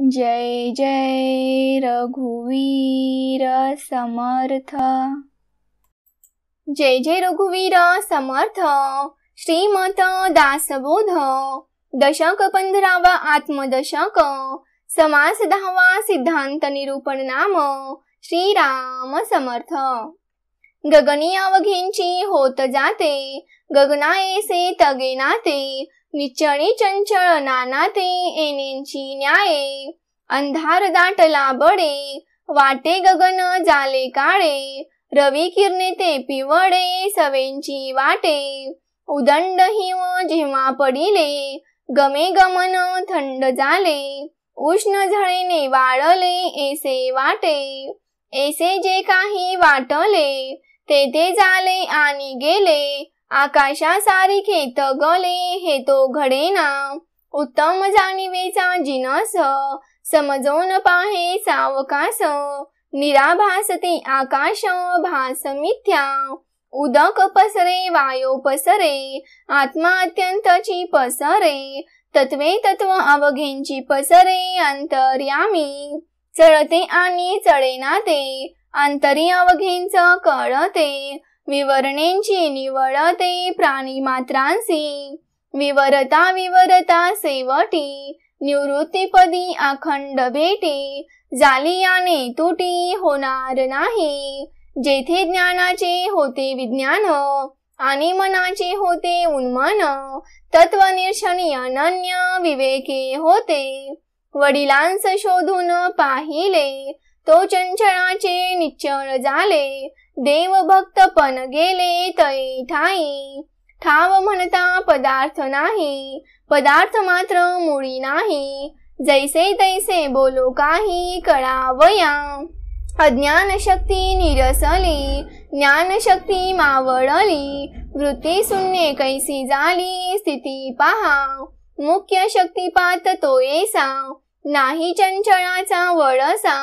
जय जय रघुवीर समर्थ जय जय रघुवीर समर्थ श्रीमत दासबोध दशक पंधरावा आत्मदशक समास दहावा सिद्धांत निरूपण नाम श्रीराम समर्थ गगनी अवघींची होत जाते गगना एसे तगे नाते निचणी चंचळ नानाते एनेंची न्याये अंधार दाटला बडे वाटे गगन जाले काळे रवी किरणे ते पिवळे सवेंची वाटे उदंड हिव जेव्हा पडिले गमे गमन थंड झाले उष्ण झळेने वाळले एसे वाटे एसे जे काही वाटले ते ते झाले आणि गेले आकाशासारखे तगले हे तो घडेना उत्तम जाणीवेचा जिनस समजोन पाहे सावकास निराभासते आकाश भास मिथ्या उदक पसरे वायो पसरे आत्मा अत्यंतची पसरे तत्वे तत्व अवघेंची पसरे अंतर्यामी चढते आणि चढेना ते आंतरी कळते विवरणेंची निवळते प्राणी मात्रांसी विवरता विवरता सेवटी निवृत्तीपदी अखंड भेटी जालियाने तुटी होणार नाही जेथे ज्ञानाचे होते विज्ञान आणि मनाचे होते उन्मन तत्वनिर्षणी अनन्य विवेके होते वडिलांस शोधून पाहिले तो चंचळाचे निश्चळ झाले भक्त पण गेले तै ठाई ठाव म्हणता पदार्थ नाही पदार्थ मात्र मुळी नाही जैसे तैसे बोलो काही कळावया अज्ञान शक्ती निरसली ज्ञान शक्ती मावळली वृत्ती शून्य कैसी झाली स्थिती पहा मुख्य शक्तिपात तो येसा नाही चंचळाचा वळसा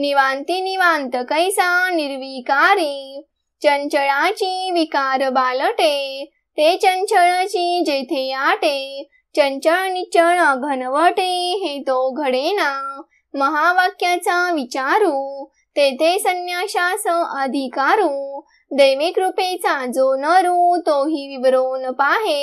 निवांती निवांत कैसा निर्विकारी चंचळाची विकार बालटे ते चंचळची जेथे आटे चंचळ निचळ घनवटे हे तो घडेना महावाक्याचा विचारू तेथे संन्याशास अधिकारू देवी कृपेचा जो नरू तोही विवरोन पाहे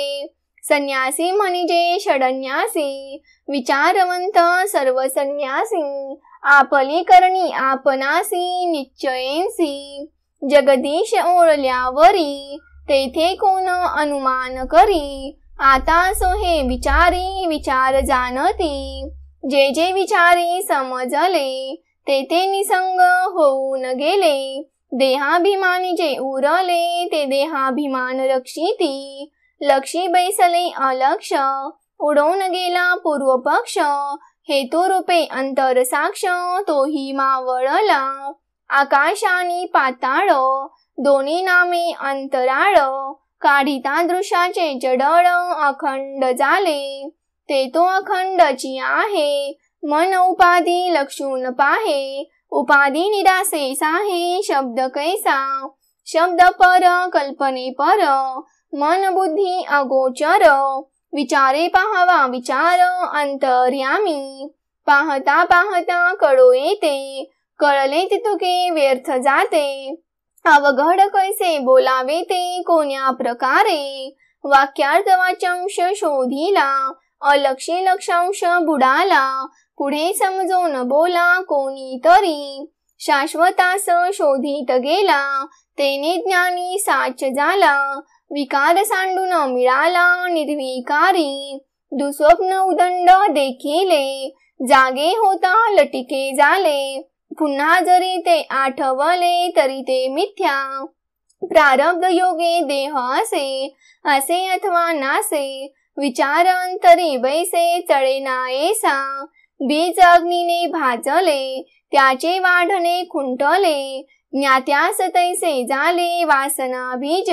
संन्यासी म्हणजे षडन्यासी विचारवंत सर्व संन्यासी आपली करणी आपणासी निश्चयेसी जगदीश ओळल्यावरी तेथे कोण अनुमान करी आता सोहे विचारी विचार जाणती जे जे विचारी समजले तेथे निसंग होऊन गेले देहाभिमानी जे उरले ते देहाभिमान रक्षिती लक्षी बैसले अलक्ष उडवून गेला पूर्व पक्ष हेतू रूपे तो तोही मावळला आकाश आणि पाताळ दोन्ही नामे अंतराळ काढिता दृश्याचे जडळ अखंड झाले ते तो अखंडची आहे मन उपाधी लक्षून पाहे उपाधी निरासे साहे शब्द कैसा शब्द पर कल्पने पर मन बुद्धी अगोचर विचारे पाहावा विचार अंतर्यामी पाहता पाहता कळो येते कळले तितुके व्यर्थ जाते अवघड कैसे बोलावे ते कोण्या प्रकारे वाक्यार्थ वाचांश शोधिला अलक्षी लक्षांश बुडाला पुढे समजून बोला कोणी तरी शाश्वतास शोधित गेला तेने ज्ञानी साच झाला विकार सांडून मिळाला निर्विकारी दुस्वप्न उदंड देखिले जागे होता लटिके झाले पुन्हा जरी ते आठवले तरी ते मिथ्या प्रारब्ध योगे देह असे असे अथवा नासे विचार तरी बैसे चळे नायेसा बीज अग्निने भाजले त्याचे वाढणे खुंटले ज्ञात्यास तैसे झाले वासना बीज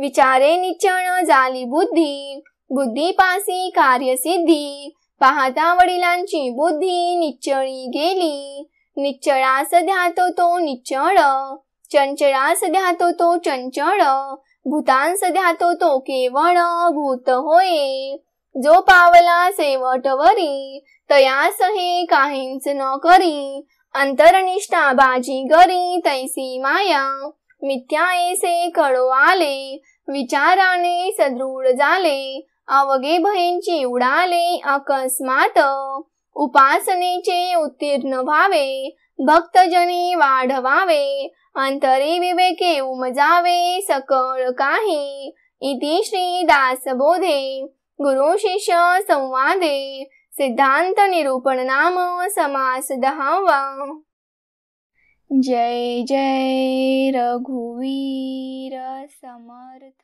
विचारे निचण झाली बुद्धी बुद्धी पासी कार्यसिद्धी पाहता वडिलांची बुद्धी निचळी गेली निचळास ध्यातो तो निचळ चंचळास ध्यातो तो चंचळ भूतांस ध्यातो तो केवळ भूत होये जो पावला सेवटवरी तयास हे काहींच न करी अंतरनिष्ठा बाजी गरी तैसी माया मिथ्या ऐसे आले, विचाराने सदृढ झाले अवगे बहींची उडाले अकस्मात उपासनेचे उत्तीर्ण व्हावे भक्तजनी वाढवावे अंतरे विवेके उमजावे सकळ काही इति श्री बोधे गुरु शिष्य संवादे सिद्धांत निरूपण नाम समास दहावा जय जय रघुवीर समर्थ